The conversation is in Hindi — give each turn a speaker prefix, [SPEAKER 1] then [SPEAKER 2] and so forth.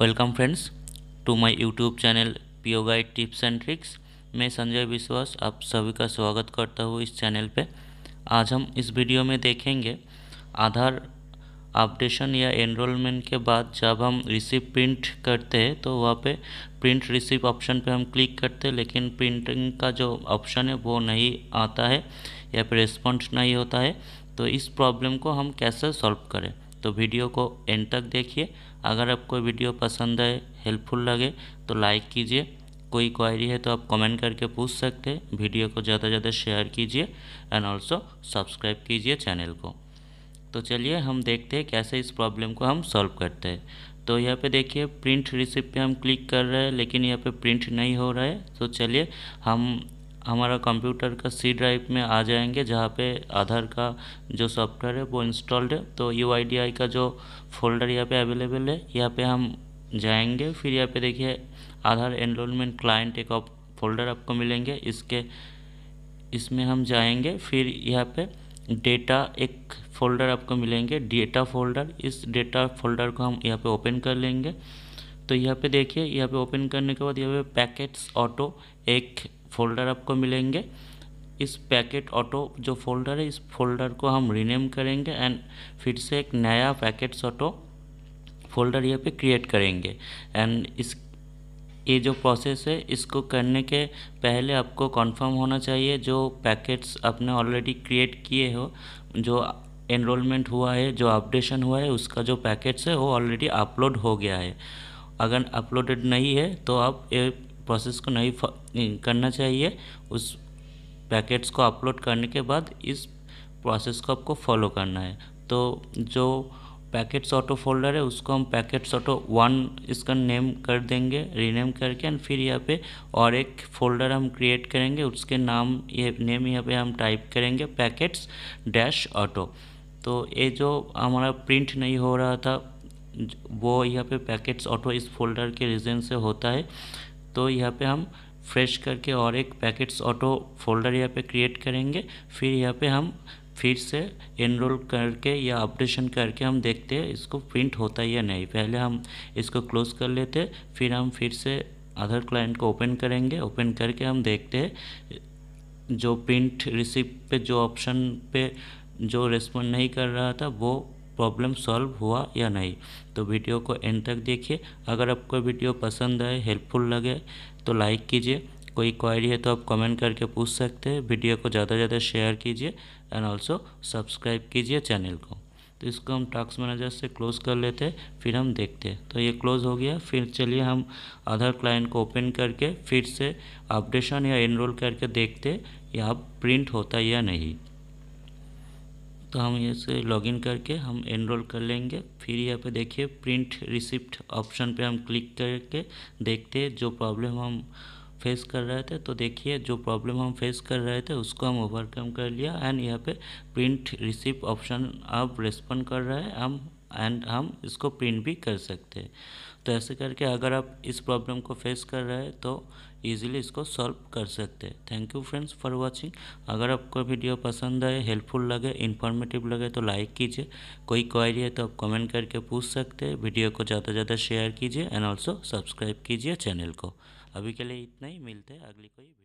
[SPEAKER 1] welcome friends to my YouTube channel PO guide tips and tricks मैं संजय विश्वास आप सभी का स्वागत करता हूँ इस चैनल पे आज हम इस वीडियो में देखेंगे आधार अपडेशन या एनरोलमेंट के बाद जब हम रिसिप्ट प्रिंट करते हैं तो वहाँ पे प्रिंट रिसिप्ट ऑप्शन पे हम क्लिक करते हैं लेकिन प्रिंटिंग का जो ऑप्शन है वो नहीं आता है या फिर रिस्पॉन्स नहीं होता है तो इस प्रॉब्लम को हम कैसे सॉल्व करें तो वीडियो को एंड तक देखिए अगर आपको वीडियो पसंद आए हेल्पफुल लगे तो लाइक कीजिए कोई क्वारी है तो आप कमेंट करके पूछ सकते हैं वीडियो को ज़्यादा से ज़्यादा शेयर कीजिए एंड ऑल्सो सब्सक्राइब कीजिए चैनल को तो चलिए हम देखते हैं कैसे इस प्रॉब्लम को हम सॉल्व करते हैं तो यहाँ पे देखिए प्रिंट रिसिप्ट पे हम क्लिक कर रहे हैं लेकिन यहाँ पे प्रिंट नहीं हो रहा है तो चलिए हम हमारा कंप्यूटर का सी ड्राइव में आ जाएंगे जहाँ पे आधार का जो सॉफ्टवेयर है वो इंस्टॉल्ड है तो यू का जो फोल्डर यहाँ पे अवेलेबल है यहाँ पे हम जाएंगे फिर यहाँ पे देखिए आधार एनरोलमेंट क्लाइंट एक आप फोल्डर आपको मिलेंगे इसके इसमें हम जाएंगे फिर यहाँ पे डेटा एक फोल्डर आपको मिलेंगे डेटा फोल्डर इस डेटा फोल्डर को हम यहाँ पे ओपन कर लेंगे तो यहाँ पे देखिए यहाँ पे ओपन करने के बाद यहाँ पे पैकेट्स ऑटो एक फोल्डर आपको मिलेंगे इस पैकेट ऑटो जो फोल्डर है इस फोल्डर को हम रीनेम करेंगे एंड फिर से एक नया पैकेट्स ऑटो फोल्डर यहाँ पे क्रिएट करेंगे एंड इस ये जो प्रोसेस है इसको करने के पहले आपको कंफर्म होना चाहिए जो पैकेट्स आपने ऑलरेडी क्रिएट किए हो जो एनरोलमेंट हुआ है जो अपडेशन हुआ है उसका जो पैकेट्स है वो ऑलरेडी अपलोड हो गया है अगर अपलोडेड नहीं है तो आप प्रोसेस को नहीं करना चाहिए उस पैकेट्स को अपलोड करने के बाद इस प्रोसेस को आपको फॉलो करना है तो जो पैकेट्स ऑटो फोल्डर है उसको हम पैकेट्स ऑटो वन इसका नेम कर देंगे रीनेम करके एंड फिर यहाँ पे और एक फोल्डर हम क्रिएट करेंगे उसके नाम ये नेम यहाँ पे हम टाइप करेंगे पैकेट्स डैश ऑटो तो ये जो हमारा प्रिंट नहीं हो रहा था वो यहाँ पे पैकेट्स ऑटो इस फोल्डर के रीजन से होता है तो यहाँ पे हम फ्रेश करके और एक पैकेट्स ऑटो फोल्डर यहाँ पे क्रिएट करेंगे फिर यहाँ पे हम फिर से एनरोल करके या अपडेशन करके हम देखते हैं इसको प्रिंट होता है या नहीं पहले हम इसको क्लोज कर लेते फिर हम फिर से अदर क्लाइंट को ओपन करेंगे ओपन करके हम देखते जो प्रिंट रिसिप्ट पे जो ऑप्शन पे जो रेस्पॉन्ड नहीं कर रहा था वो प्रॉब्लम सॉल्व हुआ या नहीं तो वीडियो को एंड तक देखिए अगर आपको वीडियो पसंद आए हेल्पफुल लगे तो लाइक कीजिए कोई क्वारी है तो आप कमेंट करके पूछ सकते हैं वीडियो को ज़्यादा से ज़्यादा शेयर कीजिए एंड ऑल्सो सब्सक्राइब कीजिए चैनल को तो इसको हम टास्क मैनेजर से क्लोज़ कर लेते हैं फिर हम देखते हैं तो ये क्लोज़ हो गया फिर चलिए हम अदर क्लाइंट को ओपन करके फिर से अपडेशन या एनरोल करके देखते हैं या प्रिंट होता है या नहीं तो हम इसे लॉगिन करके हम एनरोल कर लेंगे फिर यहाँ पे देखिए प्रिंट रिसिप्ट ऑप्शन पे हम क्लिक करके देखते हैं जो प्रॉब्लम हम फेस कर रहे थे तो देखिए जो प्रॉब्लम हम फेस कर रहे थे उसको हम ओवरकम कर लिया एंड यहाँ पे प्रिंट रिसिप्ट ऑप्शन अब रेस्पॉन्ड कर रहा है हम एंड हम इसको प्रिंट भी कर सकते हैं तो ऐसे करके अगर आप इस प्रॉब्लम को फेस कर रहे हैं तो ईजिली इसको सॉल्व कर सकते हैं thank you friends for watching अगर आपको वीडियो पसंद आए हेल्पफुल लगे इन्फॉर्मेटिव लगे तो लाइक कीजिए कोई क्वारी है तो आप कमेंट करके पूछ सकते हैं वीडियो को ज़्यादा से ज़्यादा शेयर कीजिए एंड ऑल्सो सब्सक्राइब कीजिए चैनल को अभी के लिए इतना ही मिलते हैं अगली कोई